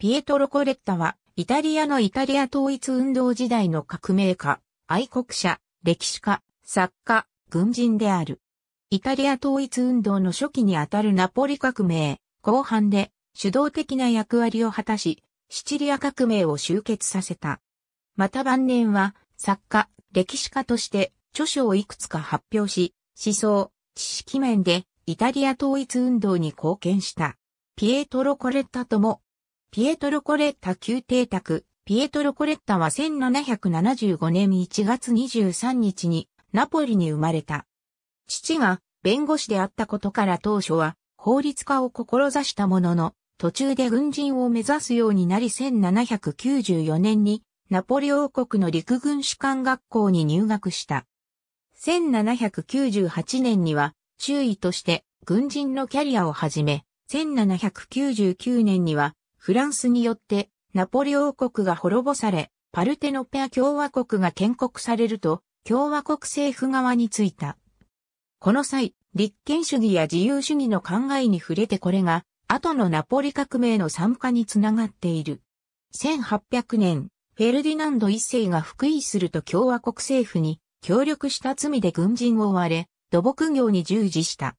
ピエトロ・コレッタは、イタリアのイタリア統一運動時代の革命家、愛国者、歴史家、作家、軍人である。イタリア統一運動の初期にあたるナポリ革命、後半で主導的な役割を果たし、シチリア革命を終結させた。また晩年は作家、歴史家として著書をいくつか発表し、思想、知識面でイタリア統一運動に貢献した。ピエトロ・コレッタともピエトロ・コレッタ宮邸宅。ピエトロ・コレッタは1775年1月23日にナポリに生まれた。父が弁護士であったことから当初は法律家を志したものの、途中で軍人を目指すようになり1794年にナポリ王国の陸軍士官学校に入学した。1798年には中尉として軍人のキャリアを始め、1799年にはフランスによってナポレ王国が滅ぼされ、パルテノペア共和国が建国されると、共和国政府側についた。この際、立憲主義や自由主義の考えに触れてこれが、後のナポリ革命の参加につながっている。1800年、フェルディナンド一世が復位すると共和国政府に協力した罪で軍人を追われ、土木業に従事した。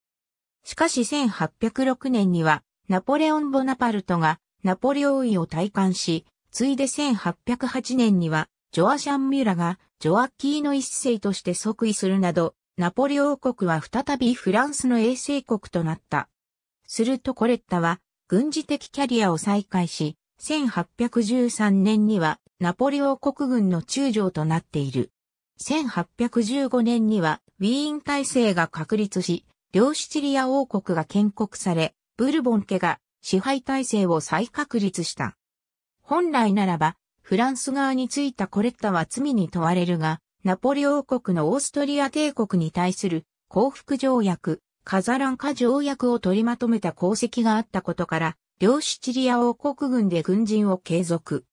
しかし1806年には、ナポレオン・ボナパルトがナポレオイを退官し、ついで1808年には、ジョアシャン・ミュラが、ジョアッキーの一世として即位するなど、ナポレ王国は再びフランスの衛星国となった。するとコレッタは、軍事的キャリアを再開し、1813年には、ナポレ王国軍の中将となっている。1815年には、ウィーン体制が確立し、両シチリア王国が建国され、ブルボン家が支配体制を再確立した。本来ならば、フランス側についたコレッタは罪に問われるが、ナポレ王国のオーストリア帝国に対する降伏条約、カザランカ条約を取りまとめた功績があったことから、両シチリア王国軍で軍人を継続。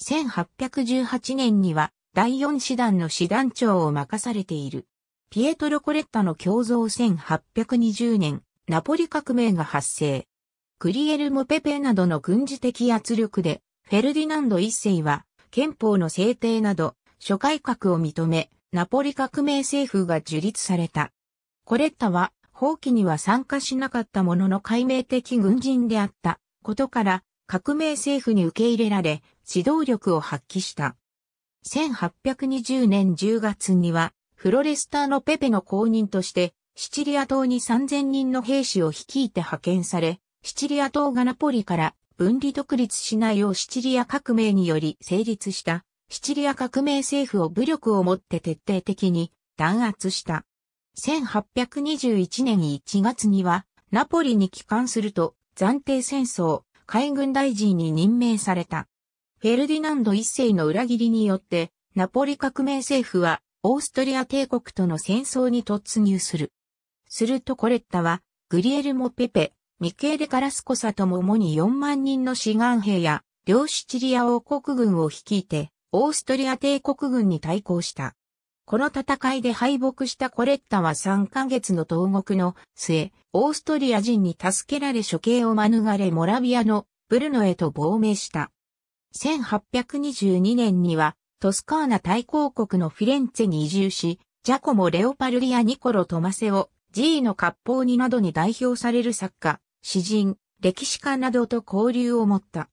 1818年には第四師団の師団長を任されている。ピエトロ・コレッタの共造1820年、ナポリ革命が発生。クリエルム・ペペなどの軍事的圧力で、フェルディナンド一世は、憲法の制定など、諸改革を認め、ナポリ革命政府が樹立された。コレッタは、放棄には参加しなかったものの解明的軍人であったことから、革命政府に受け入れられ、指導力を発揮した。1820年10月には、フロレスターのペペの公認として、シチリア島に3000人の兵士を率いて派遣され、シチリア島がナポリから分離独立しないようシチリア革命により成立したシチリア革命政府を武力をもって徹底的に弾圧した。1821年1月にはナポリに帰還すると暫定戦争海軍大臣に任命された。フェルディナンド一世の裏切りによってナポリ革命政府はオーストリア帝国との戦争に突入する。するとコレッタはグリエルモ・ペペ、ミケーレ・カラスコサとも主に4万人の志願兵や、両シチリア王国軍を率いて、オーストリア帝国軍に対抗した。この戦いで敗北したコレッタは3ヶ月の投獄の末、オーストリア人に助けられ処刑を免れモラビアのブルノへと亡命した。1822年には、トスカーナ大公国のフィレンツェに移住し、ジャコモ・レオパルリア・ニコロ・トマセオ、G の割烹になどに代表される作家、詩人、歴史家などと交流を持った。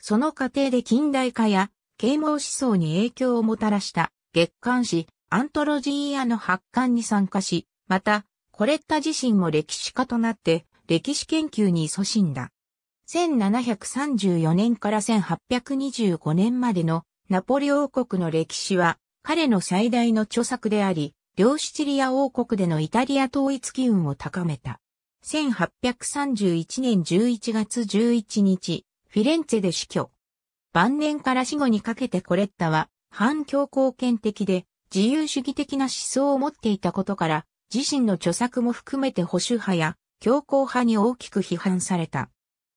その過程で近代化や啓蒙思想に影響をもたらした月刊誌アントロジーアの発刊に参加し、また、コレッタ自身も歴史家となって歴史研究に勤しんだ。1734年から1825年までのナポリ王国の歴史は彼の最大の著作であり、両シチリア王国でのイタリア統一機運を高めた。1831年11月11日、フィレンツェで死去。晩年から死後にかけてコレッタは、反共貢献的で、自由主義的な思想を持っていたことから、自身の著作も含めて保守派や強硬派に大きく批判された。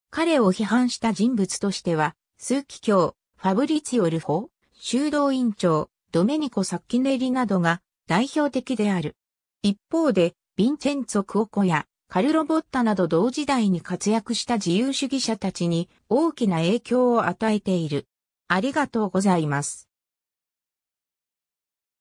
彼を批判した人物としては、枢機卿、ファブリツィオルホ、修道院長、ドメニコ・サッキネリなどが代表的である。一方で、ヴィンチェンツォ・クオコやカルロボッタなど同時代に活躍した自由主義者たちに大きな影響を与えている。ありがとうございます。